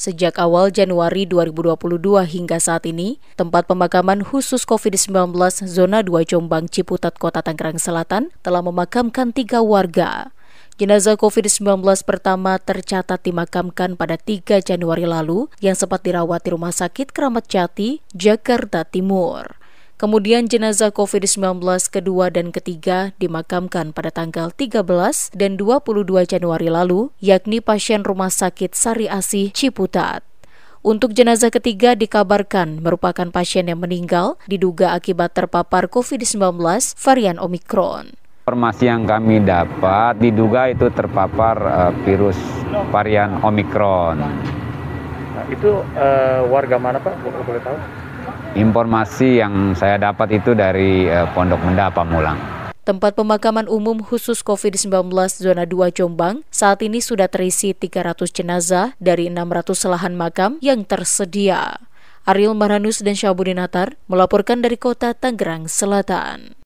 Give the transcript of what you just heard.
Sejak awal Januari 2022 hingga saat ini, tempat pemakaman khusus COVID-19 Zona 2 Jombang Ciputat Kota Tangerang Selatan telah memakamkan tiga warga. Jenazah COVID-19 pertama tercatat dimakamkan pada 3 Januari lalu yang sempat dirawat di Rumah Sakit Keramat Jati, Jakarta Timur. Kemudian jenazah COVID-19 kedua dan ketiga dimakamkan pada tanggal 13 dan 22 Januari lalu, yakni pasien rumah sakit Sari Asih Ciputat. Untuk jenazah ketiga dikabarkan merupakan pasien yang meninggal diduga akibat terpapar COVID-19 varian Omikron. Informasi yang kami dapat diduga itu terpapar uh, virus varian Omikron. Nah, itu uh, warga mana Pak? Boleh tahu? informasi yang saya dapat itu dari eh, Pondok Menda Pamulang. Tempat pemakaman umum khusus COVID-19 zona 2 Jombang saat ini sudah terisi 300 jenazah dari 600 lahan makam yang tersedia. Ariel Maranus dan Syabudin melaporkan dari kota Tangerang Selatan.